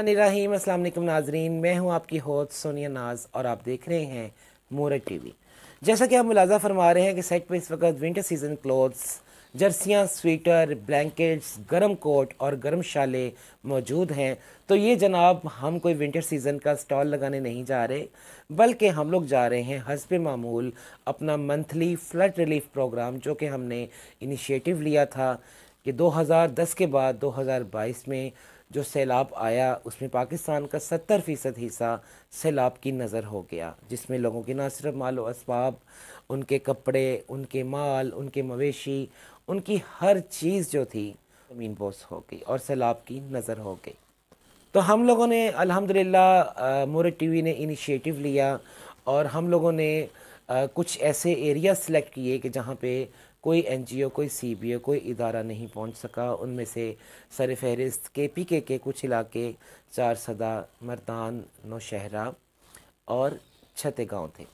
रहीम अस्सलाम नाजरीन मैं हूं आपकी होस्ट सोनिया नाज और आप देख रहे हैं मोरा टीवी जैसा कि आप मुलाजा फरमा रहे हैं कि सेट पर इस वक्त विंटर सीजन क्लोथ्स जर्सियाँ स्वेटर ब्लैंकेट्स गर्म कोट और गर्म शाले मौजूद हैं तो ये जनाब हम कोई विंटर सीज़न का स्टॉल लगाने नहीं जा रहे बल्कि हम लोग जा रहे हैं हसब मामूल अपना मंथली फ्लड रिलीफ प्रोग्राम जो कि हमने इनिशिएटिव लिया था कि 2010 के बाद 2022 में जो सैलाब आया उसमें पाकिस्तान का सत्तर फ़ीसद हिस्सा सैलाब की नज़र हो गया जिसमें लोगों के ना सिर्फ माल व इसबाब उनके कपड़े उनके माल उनके मवेशी उनकी हर चीज़ जो थी ज़मीन बोस हो गई और सैलाब की नज़र हो गई तो हम लोगों ने अल्हम्दुलिल्लाह टी टीवी ने इनिशिएटिव लिया और हम लोगों ने आ, कुछ ऐसे एरिया सेलेक्ट किए कि जहाँ पे कोई ओ कोई ओ कोई इदारा नहीं पहुंच सका उनमें से सर फहरिस्त के पी के के कुछ इलाके चार सदा मरदान नौशहरा और छते गांव थे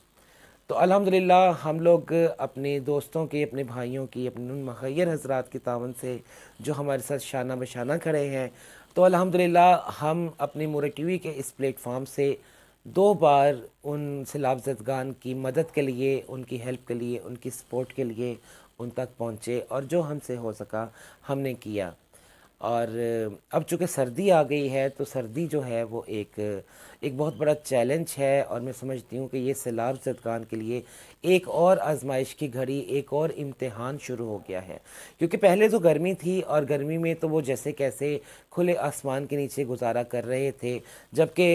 तो अल्हम्दुलिल्लाह हम लोग अपने दोस्तों के अपने भाइयों की अपने मखैर हजरात के तावन से जो हमारे साथ शाना बशाना खड़े हैं तो अल्हम्दुलिल्लाह हम अपनी मोर टी के इस प्लेटफॉर्म से दो बार उन जदगान की मदद के लिए उनकी हेल्प के लिए उनकी सपोर्ट के लिए उन तक पहुँचे और जो हमसे हो सका हमने किया और अब चूँकि सर्दी आ गई है तो सर्दी जो है वो एक एक बहुत बड़ा चैलेंज है और मैं समझती हूँ कि ये सैलाब जदगान के लिए एक और आजमाइश की घड़ी एक और इम्तहान शुरू हो गया है क्योंकि पहले तो गर्मी थी और गर्मी में तो वो जैसे कैसे खुले आसमान के नीचे गुजारा कर रहे थे जबकि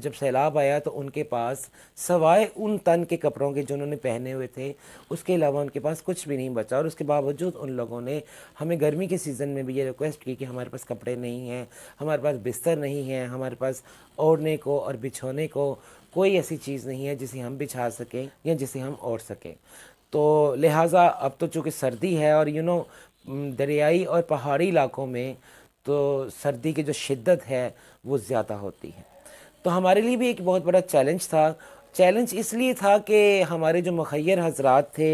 जब सैलाब आया तो उनके पास सवाए उन तन के कपड़ों के जो उन्होंने पहने हुए थे उसके अलावा उनके पास कुछ भी नहीं बचा और उसके बावजूद उन लोगों ने हमें गर्मी के सीज़न में भी ये रिक्वेस्ट की कि हमारे पास कपड़े नहीं हैं हमारे पास बिस्तर नहीं है हमारे पास ओढ़ने को और बिछोने को कोई ऐसी चीज़ नहीं है जिसे हम बिछा सकें या जिसे हम ओढ़ सकें तो लिहाजा अब तो चूँकि सर्दी है और यू नो दरियाई और पहाड़ी इलाकों में तो सर्दी की जो शिद्दत है वो ज़्यादा होती है तो हमारे लिए भी एक बहुत बड़ा चैलेंज था चैलेंज इसलिए था कि हमारे जो मुखैर हजरात थे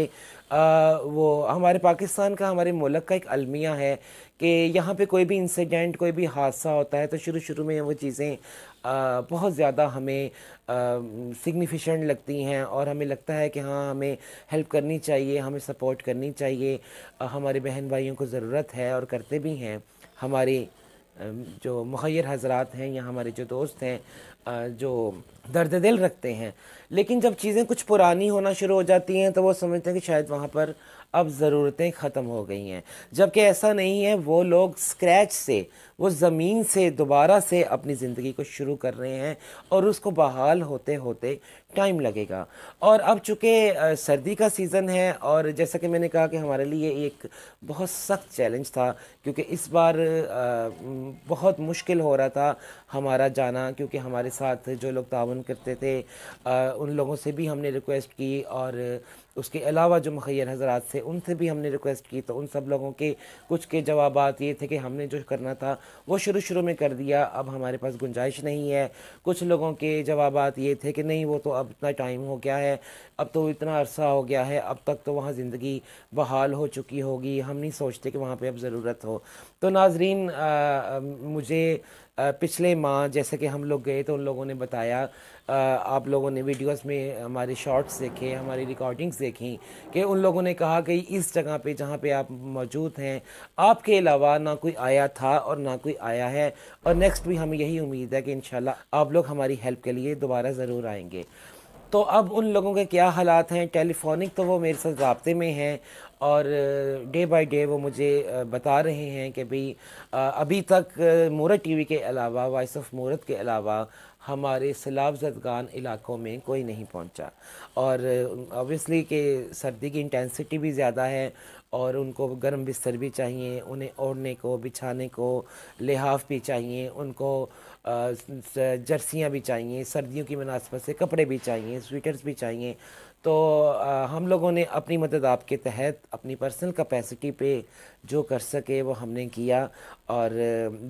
वो हमारे पाकिस्तान का हमारे मुल्क का एक अलमिया है कि यहाँ पे कोई भी इंसिडेंट कोई भी हादसा होता है तो शुरू शुरू में वो चीज़ें बहुत ज़्यादा हमें सिग्निफिकेंट लगती हैं और हमें लगता है कि हाँ हमें हेल्प करनी चाहिए हमें सपोर्ट करनी चाहिए हमारे बहन भाइयों को ज़रूरत है और करते भी हैं हमारी जो मुहैर हजरात हैं या हमारे जो दोस्त हैं जो दर्द दिल रखते हैं लेकिन जब चीज़ें कुछ पुरानी होना शुरू हो जाती हैं तो वो समझते हैं कि शायद वहाँ पर अब ज़रूरतें ख़त्म हो गई हैं जबकि ऐसा नहीं है वो लोग स्क्रैच से वो ज़मीन से दोबारा से अपनी ज़िंदगी को शुरू कर रहे हैं और उसको बहाल होते होते टाइम लगेगा और अब चूँकि सर्दी का सीज़न है और जैसा कि मैंने कहा कि हमारे लिए एक बहुत सख्त चैलेंज था क्योंकि इस बार बहुत मुश्किल हो रहा था हमारा जाना क्योंकि हमारे साथ जो लोग ताउन करते थे उन लोगों से भी हमने रिक्वेस्ट की और उसके अलावा जो मखैर हजरात थे उनसे भी हमने रिक्वेस्ट की तो उन सब लोगों के कुछ के जवाब ये थे कि हमने जो करना था वो शुरू शुरू में कर दिया अब हमारे पास गुंजाइश नहीं है कुछ लोगों के जवाब ये थे कि नहीं वो तो अब इतना टाइम हो गया है अब तो इतना अरसा हो गया है अब तक तो वहाँ ज़िंदगी बहाल हो चुकी होगी हम नहीं सोचते कि वहाँ पर अब ज़रूरत हो तो नाजरीन मुझे पिछले माह जैसे कि हम लोग गए तो उन लोगों ने बताया आप लोगों ने वीडियोस में हमारे शॉर्ट्स देखे हमारी रिकॉर्डिंग्स देखी कि उन लोगों ने कहा कि इस जगह पे जहाँ पे आप मौजूद हैं आपके अलावा ना कोई आया था और ना कोई आया है और नेक्स्ट भी हमें यही उम्मीद है कि इन आप लोग हमारी हेल्प के लिए दोबारा ज़रूर आएंगे तो अब उन लोगों के क्या हालात हैं टेलीफोनिक तो वो मेरे साथ रबते में हैं और डे बाय डे वो मुझे uh, बता रहे हैं कि भाई uh, अभी तक uh, मूरत टीवी के अलावा वॉइस ऑफ मूरत के अलावा हमारे सैलाब जदगान इलाकों में कोई नहीं पहुंचा और ऑब्वियसली कि सर्दी की इंटेंसिटी भी ज़्यादा है और उनको गर्म बिस्तर भी चाहिए उन्हें ओढ़ने को बिछाने को लिहाफ भी चाहिए उनको जर्सियाँ भी चाहिए सर्दियों की मुनासबत से कपड़े भी चाहिए स्वेटर्स भी चाहिए तो हम लोगों ने अपनी मदद आपके तहत अपनी पर्सनल कैपेसिटी पे जो कर सके वो हमने किया और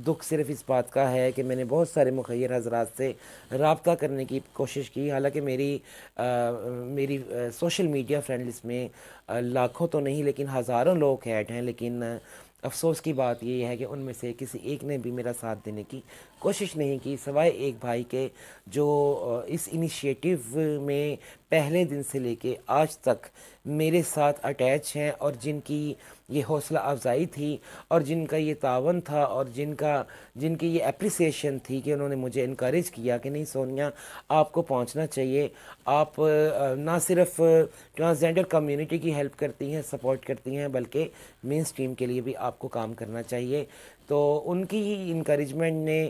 दुख सिर्फ इस बात का है कि मैंने बहुत सारे मुखर हजरात से रबता करने की कोशिश की हालांकि मेरी आ, मेरी सोशल मीडिया फ्रेंड्स में लाखों तो नहीं लेकिन हज़ारों लोग ऐड हैं लेकिन अफसोस की बात यह है कि उनमें से किसी एक ने भी मेरा साथ देने की कोशिश नहीं की सवाए एक भाई के जो इस इनिशिएटिव में पहले दिन से लेके आज तक मेरे साथ अटैच हैं और जिनकी ये हौसला अफजाई थी और जिनका ये तावन था और जिनका जिनकी ये अप्रिसिएशन थी कि उन्होंने मुझे इनक्रेज किया कि नहीं सोनिया आपको पहुंचना चाहिए आप ना सिर्फ ट्रांसजेंडर कम्युनिटी की हेल्प करती हैं सपोर्ट करती हैं बल्कि मेन स्ट्रीम के लिए भी आपको काम करना चाहिए तो उनकी ही इनक्रेजमेंट ने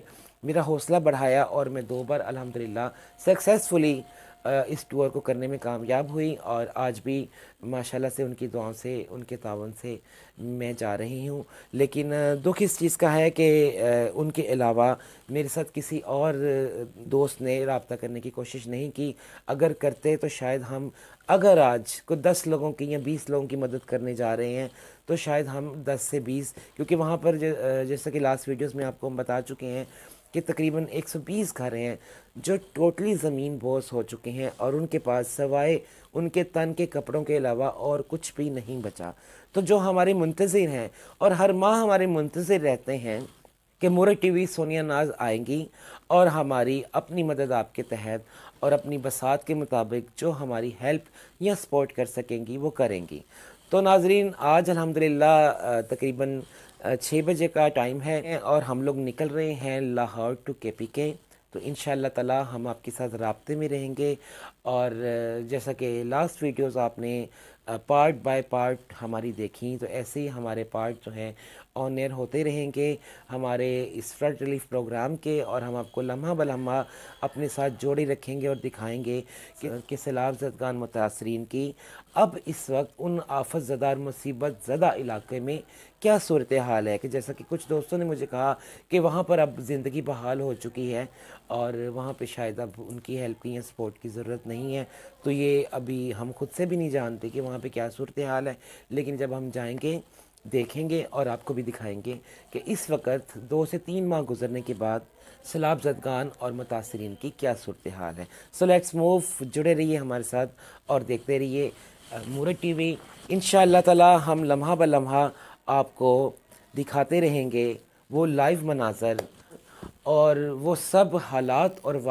मेरा हौसला बढ़ाया और मैं दो बार अलहमदिल्ला सक्सेसफुली इस टूर को करने में कामयाब हुई और आज भी माशाल्लाह से उनकी दुआओं से उनके तावन से मैं जा रही हूँ लेकिन दुख इस चीज़ का है कि उनके अलावा मेरे साथ किसी और दोस्त ने रबता करने की कोशिश नहीं की अगर करते तो शायद हम अगर आज को दस लोगों की या बीस लोगों की मदद करने जा रहे हैं तो शायद हम दस से बीस क्योंकि वहाँ पर जैसा कि लास्ट वीडियोज़ में आपको हम बता चुके हैं के तकरीबन 120 घर हैं जो टोटली ज़मीन बोस हो चुके हैं और उनके पास सवाए उनके तन के कपड़ों के अलावा और कुछ भी नहीं बचा तो जो हमारे मुंतज़र हैं और हर माह हमारे मुंतज़र रहते हैं कि मोरे टीवी सोनिया नाज आएंगी और हमारी अपनी मदद आपके तहत और अपनी बसात के मुताबिक जो हमारी हेल्प या सपोर्ट कर सकेंगी वो करेंगी तो नाजरीन आज अलहमदिल्ला तकरीबन छः बजे का टाइम है और हम लोग निकल रहे हैं लाहौर टू के पी के तो इन ताला हम आपके साथ रबते में रहेंगे और जैसा कि लास्ट वीडियोस आपने पार्ट बाय पार्ट हमारी देखी तो ऐसे ही हमारे पार्ट जो हैं ऑन एयर होते रहेंगे हमारे इस फ्लड रिलीफ प्रोग्राम के और हम आपको लम्हा बलम्हा अपने साथ जोड़े रखेंगे और दिखाएंगे कि, सैलाब जदगान मुतासरीन की अब इस वक्त उन आफत ज़दा और मुसीबत ज़दा इलाके में क्या सूरत हाल है कि जैसा कि कुछ दोस्तों ने मुझे कहा कि वहाँ पर अब ज़िंदगी बहाल हो चुकी है और वहाँ पर शायद अब उनकी हेल्प की या सपोर्ट की ज़रूरत नहीं है तो ये अभी हम खुद से भी नहीं जानते कि वहाँ पर क्या सूरत हाल है लेकिन जब हम जाएँगे देखेंगे और आपको भी दिखाएंगे कि इस वक्त दो से तीन माह गुजरने के बाद सैलाब जदगान और मुतासरीन की क्या सूरत हाल है सो लेट्स मूव जुड़े रहिए हमारे साथ और देखते रहिए मूर टी वी इन ताला हम लम्हा ब लम्हा आपको दिखाते रहेंगे वो लाइव मनाजर और वो सब हालात और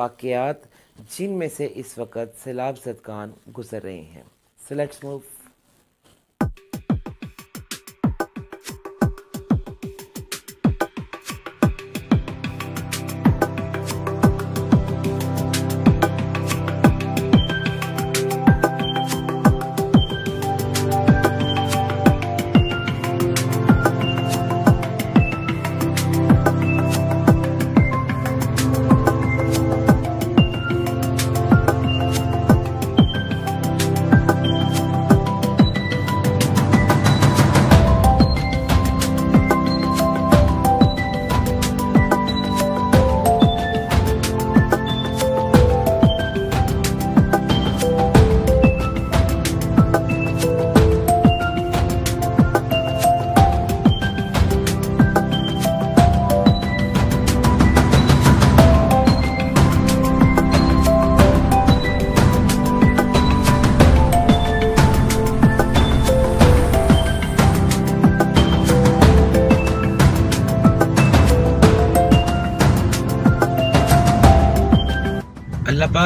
जिन में से इस वक्त सैलाब जदगान गुजर रहे हैं so let's move Thank you.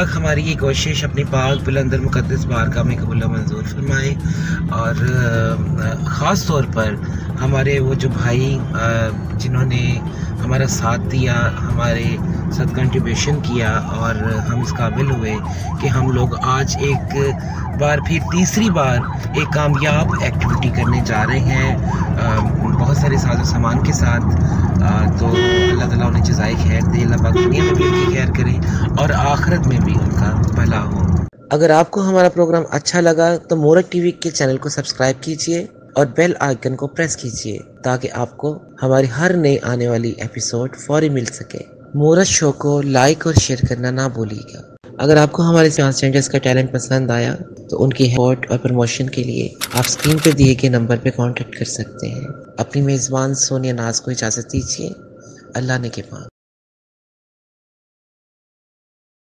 पाक हमारी ये कोशिश अपनी पाक बुलंदर मुकदस बारगाह में कबूल मंजूर फरमाए और ख़ास तौर पर हमारे वो जो भाई जिन्होंने हमारा साथ दिया हमारे साथ कंट्रीब्यूशन किया और हम इस काबिल हुए कि हम लोग आज एक बार फिर तीसरी बार एक कामयाब एक्टिविटी करने जा रहे हैं बहुत सारे सामान के साथ तो अल्लाह ताला उन्हें जजाय खैर दे अल्लाह दुनिया में भी उनकी खैर करें और आखिरत में भी उनका भला हो अगर आपको हमारा प्रोग्राम अच्छा लगा तो मोरक टीवी के चैनल को सब्सक्राइब कीजिए और बेल आइकन को प्रेस कीजिए ताकि आपको हमारी हर नई आने वाली एपिसोड फौरी मिल सके मोरक शो को लाइक और शेयर करना ना भूलिएगा अगर आपको हमारे ट्रांसजेंडर्स का टैलेंट पसंद आया तो उनकी हॉट और प्रमोशन के लिए आप स्क्रीन पर दिए गए नंबर पर कॉन्टेक्ट कर सकते हैं अपनी मेज़बान सोनिया नाज को इजाज़त दीजिए अल्लाह ने के पास